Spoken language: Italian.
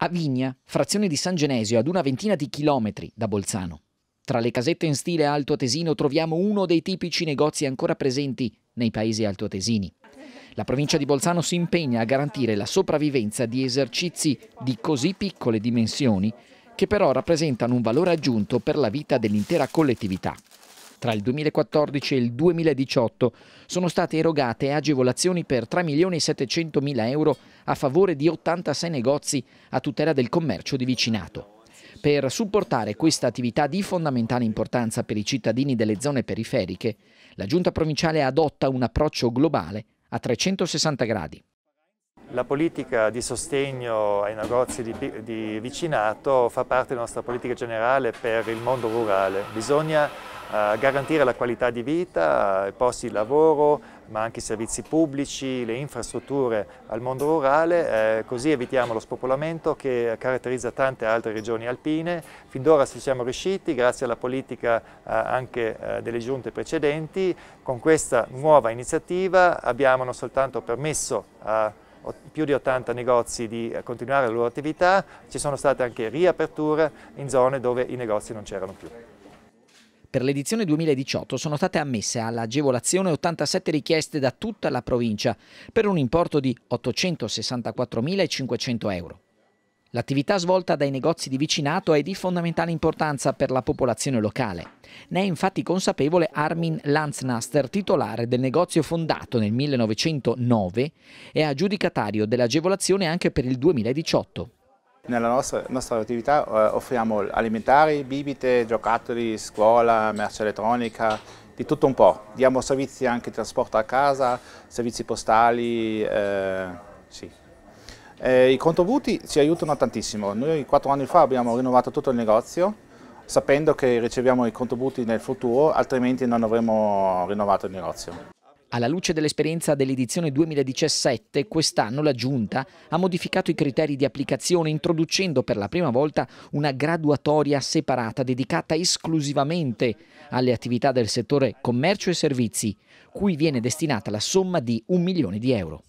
A Vigna, frazione di San Genesio, ad una ventina di chilometri da Bolzano. Tra le casette in stile altoatesino troviamo uno dei tipici negozi ancora presenti nei paesi altoatesini. La provincia di Bolzano si impegna a garantire la sopravvivenza di esercizi di così piccole dimensioni che però rappresentano un valore aggiunto per la vita dell'intera collettività. Tra il 2014 e il 2018 sono state erogate agevolazioni per 3 milioni e 700 mila euro a favore di 86 negozi a tutela del commercio di vicinato. Per supportare questa attività di fondamentale importanza per i cittadini delle zone periferiche, la Giunta provinciale adotta un approccio globale a 360 gradi. La politica di sostegno ai negozi di, di, vicinato fa parte della nostra politica generale per il mondo rurale. Bisogna eh, garantire la qualità di vita, i posti di lavoro, ma anche i servizi pubblici, le infrastrutture al mondo rurale, eh, così evitiamo lo spopolamento che caratterizza tante altre regioni alpine. Fin d'ora ci siamo riusciti, grazie alla politica eh, anche eh, delle giunte precedenti, con questa nuova iniziativa abbiamo non soltanto permesso a più di 80 negozi di eh, continuare la loro attività, ci sono state anche riaperture in zone dove i negozi non c'erano più. Per l'edizione 2018 sono state ammesse all'agevolazione 87 richieste da tutta la provincia per un importo di 864.500 euro. L'attività svolta dai negozi di vicinato è di fondamentale importanza per la popolazione locale. Ne è infatti consapevole Armin Lanznaster, titolare del negozio fondato nel 1909 e aggiudicatario dell'agevolazione anche per il 2018. Nella nostra, nostra attività eh, offriamo alimentari, bibite, giocattoli, scuola, merce elettronica, di tutto un po'. Diamo servizi anche di trasporto a casa, servizi postali, eh, sì. Eh, I contributi ci aiutano tantissimo. Noi quattro anni fa abbiamo rinnovato tutto il negozio sapendo che riceviamo i contributi nel futuro, altrimenti non avremmo rinnovato il negozio. Alla luce dell'esperienza dell'edizione 2017, quest'anno la Giunta ha modificato i criteri di applicazione introducendo per la prima volta una graduatoria separata dedicata esclusivamente alle attività del settore commercio e servizi, cui viene destinata la somma di un milione di euro.